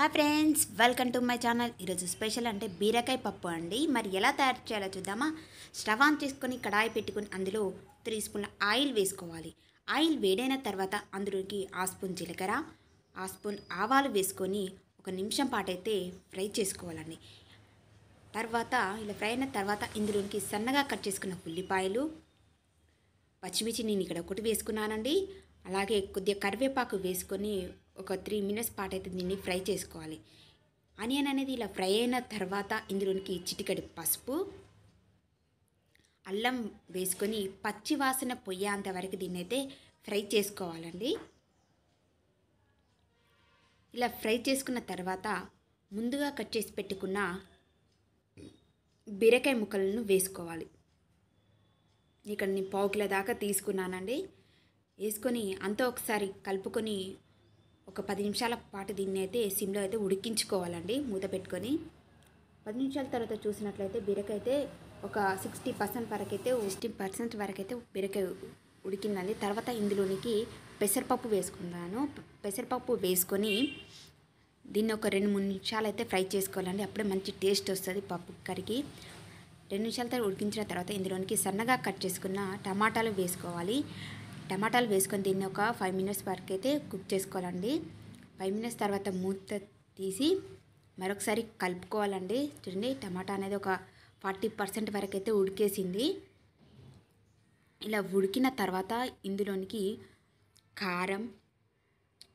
hi friends welcome to my channel ఈరోజు special అంటే బీరకాయ పప్పు అండి మరి ఎలా తయారు చేయాలో చూద్దామా స్టవ్ ఆన్ తీసుకొని కడాయి పెట్టుకుని అందులో త్రీ స్పూన్ల ఆయిల్ వేసుకోవాలి ఆయిల్ వేడైన తర్వాత అందులోకి ఆ స్పూన్ జీలకర్ర ఆ స్పూన్ ఆవాలు వేసుకొని ఒక నిమిషం పాటైతే ఫ్రై చేసుకోవాలండి తర్వాత ఇలా ఫ్రై అయిన తర్వాత ఇందులోకి సన్నగా కట్ చేసుకున్న ఉల్లిపాయలు పచ్చిమిర్చి నేను ఇక్కడ ఒకటి వేసుకున్నానండి అలాగే కొద్దిగా కరివేపాకు వేసుకొని ఒక త్రీ మినిట్స్ పాటు అయితే దీన్ని ఫ్రై చేసుకోవాలి ఆనియన్ అనేది ఇలా ఫ్రై అయిన తర్వాత ఇందులోనికి చిటికడి పసుపు అల్లం వేసుకొని పచ్చి వాసన పొయ్యేంత వరకు దీన్ని అయితే ఫ్రై చేసుకోవాలండి ఇలా ఫ్రై చేసుకున్న తర్వాత ముందుగా కట్ చేసి పెట్టుకున్న బీరకాయ ముక్కలను వేసుకోవాలి ఇక్కడ నేను పావు కిలో దాకా తీసుకున్నానండి వేసుకొని అంతా ఒకసారి కలుపుకొని ఒక పది నిమిషాల పాటు దీన్ని అయితే సిమ్లో అయితే ఉడికించుకోవాలండి మూత పెట్టుకొని పది నిమిషాల తర్వాత చూసినట్లయితే బిరకైతే ఒక సిక్స్టీ పర్సెంట్ వరకైతే సిక్స్టీ పర్సెంట్ వరకు అయితే బీరకాయ ఉడికిందండి తర్వాత ఇందులోనికి పెసరపప్పు వేసుకున్నాను పెసరపప్పు వేసుకొని దీన్ని ఒక రెండు మూడు నిమిషాలు అయితే ఫ్రై చేసుకోవాలండి అప్పుడే మంచి టేస్ట్ వస్తుంది పప్పు కరికి రెండు నిమిషాల తర్వాత ఉడికించిన తర్వాత ఇందులోనికి సన్నగా కట్ చేసుకున్న టమాటాలు వేసుకోవాలి టమాటాలు వేసుకొని దీన్ని ఒక ఫైవ్ మినిట్స్ వరకు అయితే కుక్ చేసుకోవాలండి ఫైవ్ మినిట్స్ తర్వాత మూత తీసి మరొకసారి కలుపుకోవాలండి చూడండి టమాటా అనేది ఒక ఫార్టీ పర్సెంట్ వరకు అయితే ఉడికేసింది ఇలా ఉడికిన తర్వాత ఇందులోనికి కారం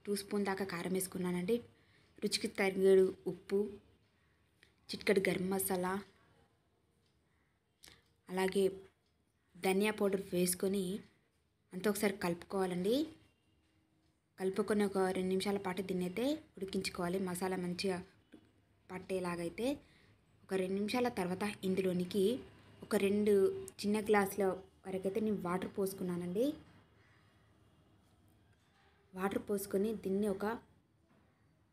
టూ స్పూన్ దాకా కారం వేసుకున్నానండి రుచికి తగ్గడు ఉప్పు చిట్కడు గరం మసాలా అలాగే ధనియా పౌడర్ వేసుకొని అంతా ఒకసారి కలుపుకోవాలండి కలుపుకొని ఒక రెండు నిమిషాల పాటు దీన్ని అయితే ఉడికించుకోవాలి మసాలా మంచిగా పట్టేలాగైతే ఒక రెండు నిమిషాల తర్వాత ఇందులోనికి ఒక రెండు చిన్న గ్లాసుల వరకైతే నేను వాటర్ పోసుకున్నానండి వాటర్ పోసుకొని దీన్ని ఒక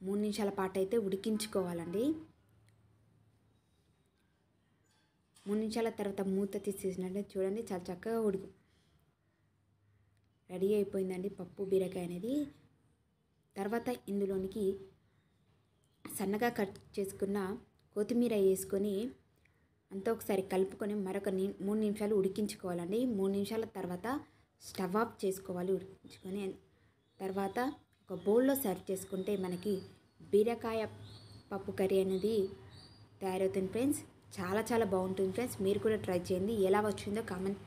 మూడు నిమిషాల పాటు అయితే ఉడికించుకోవాలండి మూడు నిమిషాల తర్వాత మూత తీసేసినట్టు చూడండి చాలా చక్కగా ఉడికి రెడీ అయిపోయిందండి పప్పు బీరకాయ అనేది తర్వాత ఇందులోనికి సన్నగా కట్ చేసుకున్న కొత్తిమీర వేసుకొని అంతా ఒకసారి కలుపుకొని మరొక ని మూడు నిమిషాలు ఉడికించుకోవాలండి మూడు నిమిషాల తర్వాత స్టవ్ ఆఫ్ చేసుకోవాలి ఉడికించుకొని తర్వాత ఒక బౌల్లో సర్వ్ చేసుకుంటే మనకి బీరకాయ పప్పు కర్రీ అనేది తయారవుతుంది ఫ్రెండ్స్ చాలా చాలా బాగుంటుంది ఫ్రెండ్స్ మీరు కూడా ట్రై చేయండి ఎలా వచ్చిందో కామెంట్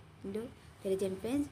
తెలియజేయండి ఫ్రెండ్స్